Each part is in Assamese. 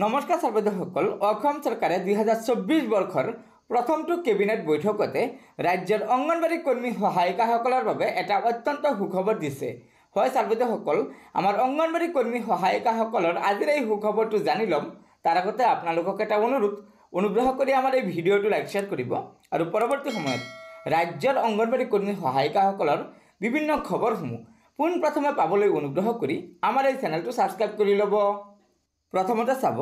নমস্কাৰ অসম চৰকাৰে দুহেজাৰ চৌব্বিছ বৰ্ষৰ প্ৰথমটো কেবিনেট বৈঠকতে ৰাজ্যৰ অংগনবাড়ী কৰ্মী সহায়িকাসকলৰ বাবে এটা অত্যন্ত সুখবৰ দিছে হয় সৰ্বদেউসকল আমাৰ অংগনবাড়ী কৰ্মী সহায়িকাসকলৰ আজিৰ এই সুখবৰটো জানি ল'ম তাৰ আগতে আপোনালোকক এটা অনুৰোধ অনুগ্ৰহ কৰি আমাৰ এই ভিডিঅ'টো লাইক শ্বেয়াৰ কৰিব আৰু পৰৱৰ্তী সময়ত ৰাজ্যৰ অংগনবাড়ী কৰ্মী সহায়িকাসকলৰ বিভিন্ন খবৰসমূহ পোনপ্ৰথমে পাবলৈ অনুগ্ৰহ কৰি আমাৰ এই চেনেলটো ছাবস্ক্ৰাইব কৰি ল'ব প্ৰথমতে চাব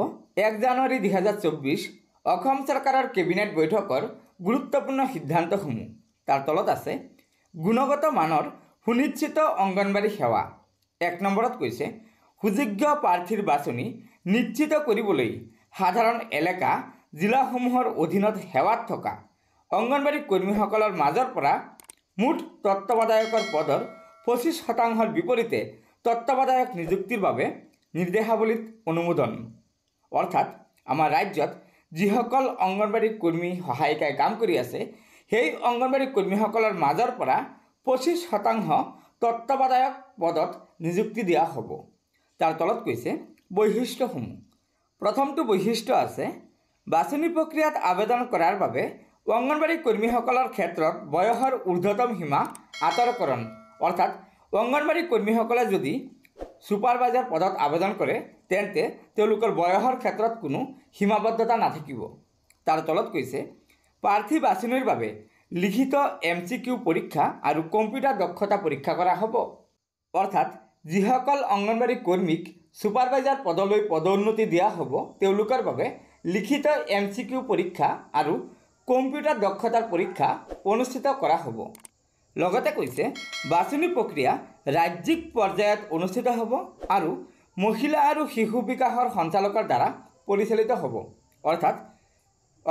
এক জানুৱাৰী দুহেজাৰ চৌব্বিছ অসম চৰকাৰৰ কেবিনেট বৈঠকৰ গুৰুত্বপূৰ্ণ সিদ্ধান্তসমূহ তাৰ তলত আছে গুণগত মানৰ সুনিশ্চিত অংগনবাড়ী সেৱা এক নম্বৰত কৈছে সুযোগ্য প্ৰাৰ্থীৰ বাছনি নিশ্চিত কৰিবলৈ সাধাৰণ এলেকা জিলাসমূহৰ অধীনত সেৱাত থকা অংগনবাড়ী কৰ্মীসকলৰ মাজৰ পৰা মুঠ তত্ত্বাৱধায়কৰ পদৰ পঁচিছ শতাংশৰ বিপৰীতে তত্বাৱধায়ক নিযুক্তিৰ বাবে নিৰ্দেশাৱলীত অনুমোদন অৰ্থাৎ আমাৰ ৰাজ্যত যিসকল অংগনবাড়ী কৰ্মী সহায়িকাই কাম কৰি আছে সেই অংগনবাড়ী কৰ্মীসকলৰ মাজৰ পৰা পঁচিছ শতাংশ তত্ত্বাৱধায়ক পদত নিযুক্তি দিয়া হ'ব তাৰ তলত কৈছে বৈশিষ্ট্যসমূহ প্ৰথমটো বৈশিষ্ট্য আছে বাছনি প্ৰক্ৰিয়াত আবেদন কৰাৰ বাবে অংগনবাড়ী কৰ্মীসকলৰ ক্ষেত্ৰত বয়সৰ ঊৰ্ধতম সীমা আঁতৰকৰণ অৰ্থাৎ অংগনবাড়ী কৰ্মীসকলে যদি ছুপাৰভাইজাৰ পদত আবেদন কৰে তেন্তে তেওঁলোকৰ বয়সৰ ক্ষেত্ৰত কোনো সীমাবদ্ধতা নাথাকিব তাৰ তলত কৈছে প্ৰাৰ্থী বাছনিৰ বাবে লিখিত এম চি কিউ পৰীক্ষা আৰু কম্পিউটাৰ দক্ষতা পৰীক্ষা কৰা হ'ব অৰ্থাৎ যিসকল অংগনবাড়ী কৰ্মীক ছুপাৰভাইজাৰ পদলৈ পদোন্নতি দিয়া হ'ব তেওঁলোকৰ বাবে লিখিত এম চি কিউ পৰীক্ষা আৰু কম্পিউটাৰ দক্ষতাৰ পৰীক্ষা অনুষ্ঠিত কৰা হ'ব লগতে কৈছে বাছনি প্ৰক্ৰিয়া ৰাজ্যিক পৰ্যায়ত অনুষ্ঠিত হ'ব আৰু মহিলা আৰু শিশু বিকাশৰ সঞ্চালকৰ দ্বাৰা পৰিচালিত হ'ব অৰ্থাৎ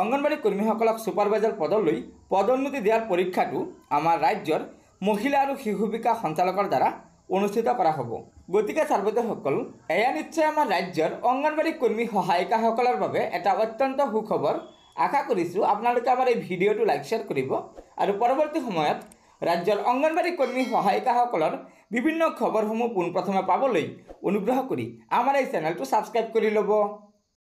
অংগনবাড়ী কৰ্মীসকলক ছুপাৰভাইজাৰ পদলৈ পদোন্নতি দিয়াৰ পৰীক্ষাটো আমাৰ ৰাজ্যৰ মহিলা আৰু শিশু বিকাশ সঞ্চালকৰ দ্বাৰা অনুষ্ঠিত কৰা হ'ব গতিকে চাৰ্বৈদ্যসকল এয়া নিশ্চয় আমাৰ ৰাজ্যৰ অংগনবাড়ী কৰ্মী সহায়িকাসকলৰ বাবে এটা অত্যন্ত সুখবৰ আশা কৰিছোঁ আপোনালোকে আমাৰ এই ভিডিঅ'টো লাইক শ্বেয়াৰ কৰিব আৰু পৰৱৰ্তী সময়ত ৰাজ্যৰ অংগনবাদী কৰ্মী সহায়িকাসকলৰ বিভিন্ন খবৰসমূহ পোনপ্ৰথমে পাবলৈ অনুগ্ৰহ কৰি আমাৰ এই চেনেলটো ছাবস্ক্ৰাইব কৰি ল'ব